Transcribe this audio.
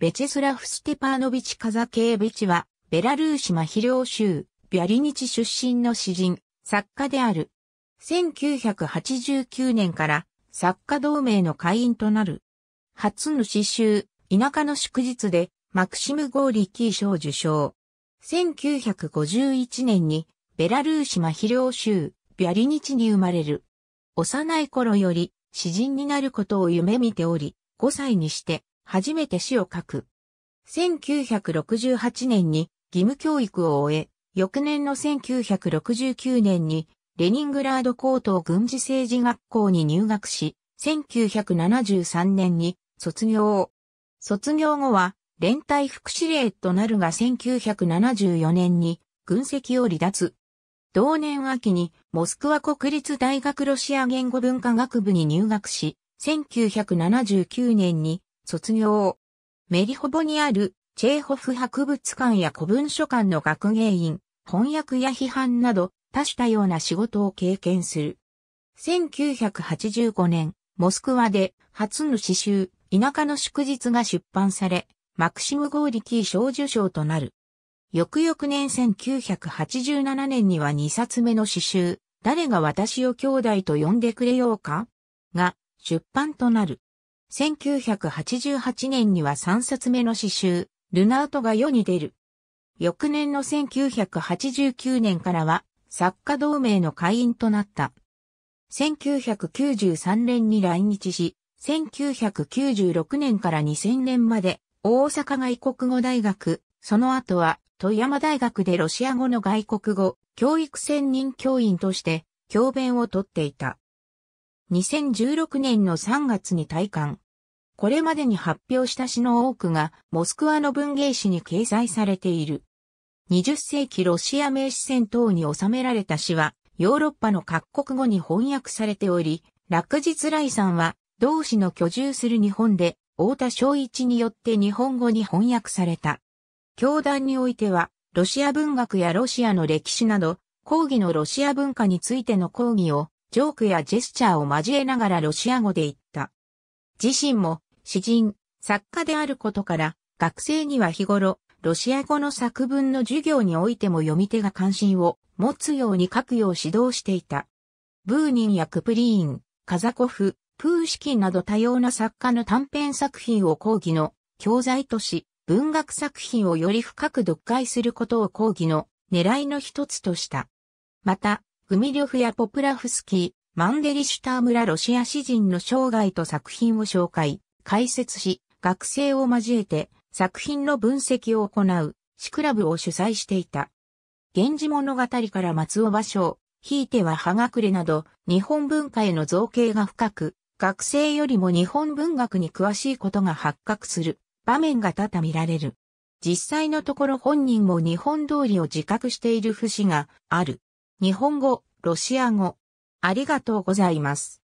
ベチェスラフ・ステパーノビチ・カザケーベチは、ベラルーシマヒリョ州、ビャリニチ出身の詩人、作家である。1989年から作家同盟の会員となる。初の詩集、田舎の祝日で、マクシム・ゴーリキー賞受賞。1951年に、ベラルーシマヒリョ州、ビャリニチに生まれる。幼い頃より、詩人になることを夢見ており、5歳にして、初めて詩を書く。1968年に義務教育を終え、翌年の1969年にレニングラード高等軍事政治学校に入学し、1973年に卒業を。卒業後は連帯副司令となるが1974年に軍籍を離脱。同年秋にモスクワ国立大学ロシア言語文化学部に入学し、1979年に卒業。メリホボにあるチェーホフ博物館や古文書館の学芸員、翻訳や批判など多種多様な仕事を経験する。1985年、モスクワで初の詩集、田舎の祝日が出版され、マクシム・ゴーリキー賞受賞となる。翌々年1987年には2冊目の詩集、誰が私を兄弟と呼んでくれようかが出版となる。1988年には3冊目の詩集、ルナートが世に出る。翌年の1989年からは、作家同盟の会員となった。1993年に来日し、1996年から2000年まで、大阪外国語大学、その後は、富山大学でロシア語の外国語、教育専任教員として、教鞭をとっていた。2016年の3月に退官。これまでに発表した詩の多くがモスクワの文芸誌に掲載されている。20世紀ロシア名詞戦等に収められた詩はヨーロッパの各国語に翻訳されており、落日来さんは同氏の居住する日本で大田昭一によって日本語に翻訳された。教団においてはロシア文学やロシアの歴史など講義のロシア文化についての講義をジョークやジェスチャーを交えながらロシア語で言った。自身も詩人、作家であることから、学生には日頃、ロシア語の作文の授業においても読み手が関心を持つように書くよう指導していた。ブーニンやクプリーン、カザコフ、プーシキンなど多様な作家の短編作品を講義の教材とし、文学作品をより深く読解することを講義の狙いの一つとした。また、グミリョフやポプラフスキー、マンデリシュター村ロシア詩人の生涯と作品を紹介、解説し、学生を交えて作品の分析を行う、シクラブを主催していた。源氏物語から松尾芭蕉、ひいては葉隠れなど、日本文化への造形が深く、学生よりも日本文学に詳しいことが発覚する場面が多々見られる。実際のところ本人も日本通りを自覚している節がある。日本語、ロシア語。ありがとうございます。